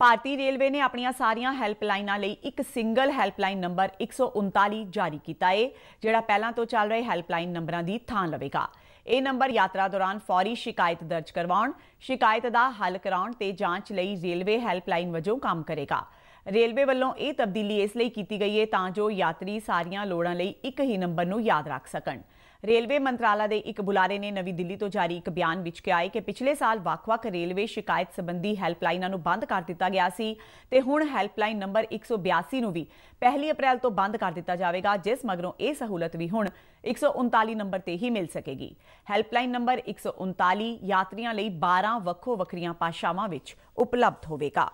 ਭਾਰਤੀ railway ਨੇ ਆਪਣੀਆਂ ਸਾਰੀਆਂ ਹੈਲਪਲਾਈਨਾਂ ਲਈ ਇੱਕ ਸਿੰਗਲ ਹੈਲਪਲਾਈਨ ਨੰਬਰ 139 ਜਾਰੀ ਕੀਤਾ ਹੈ ਜਿਹੜਾ ਪਹਿਲਾਂ ਤੋਂ ਚੱਲ ਰਹੇ ਹੈਲਪਲਾਈਨ ਨੰਬਰਾਂ ਦੀ ਥਾਂ ਲਵੇਗਾ ਇਹ ਨੰਬਰ ਯਾਤਰਾ ਦੌਰਾਨ ਫੌਰੀ ਸ਼ਿਕਾਇਤ ਦਰਜ ਕਰਵਾਉਣ ਸ਼ਿਕਾਇਤ ਦਾ ਹੱਲ ਕਰਾਉਣ ਤੇ ਜਾਂਚ ਲਈ ਰੇਲਵੇ ਹੈਲਪਲਾਈਨ ਵਜੋਂ ਕੰਮ ਕਰੇਗਾ ਰੇਲਵੇ ਵੱਲੋਂ ਇਹ ਤਬਦੀਲੀ ਇਸ ਲਈ ਕੀਤੀ ਗਈ ਹੈ ਤਾਂ ਜੋ ਯਾਤਰੀ ਸਾਰੀਆਂ ਲੋੜਾਂ ਲਈ ਇੱਕ ਹੀ ਨੰਬਰ ਨੂੰ ਯਾਦ ਰੱਖ ਸਕਣ ਰੇਲਵੇ ਮੰਤਰਾਲਾ ਦੇ ਇੱਕ ਬੁਲਾਰੇ ਨੇ ਨਵੀਂ ਦਿੱਲੀ ਤੋਂ ਜਾਰੀ ਇੱਕ ਬਿਆਨ ਵਿੱਚ ਕਿਹਾ ਹੈ ਕਿ ਪਿਛਲੇ ਸਾਲ ਵੱਖ-ਵੱਖ ਰੇਲਵੇ ਸ਼ਿਕਾਇਤ ਸੰਬੰਧੀ ਹੈਲਪਲਾਈਨਾਂ ਨੂੰ ਬੰਦ ਕਰ ਦਿੱਤਾ ਗਿਆ ਸੀ ਤੇ ਹੁਣ ਹੈਲਪਲਾਈਨ ਨੰਬਰ 182 ਨੂੰ ਵੀ 1 ਅਪ੍ਰੈਲ ਤੋਂ ਬੰਦ ਕਰ ਦਿੱਤਾ ਜਾਵੇਗਾ ਜਿਸ ਮਗਰੋਂ ਇਹ ਸਹੂਲਤ ਵੀ ਹੁਣ 139 ਨੰਬਰ ਤੇ ਹੀ ਮਿਲ ਸਕੇਗੀ ਹੈਲਪਲਾਈਨ ਨੰਬਰ 139 ਯਾਤਰੀਆਂ ਲਈ 12 ਵੱਖੋ ਵੱਖਰੀਆਂ ਭਾਸ਼ਾਵਾਂ ਵਿੱਚ ਉਪਲਬਧ ਹੋਵੇਗਾ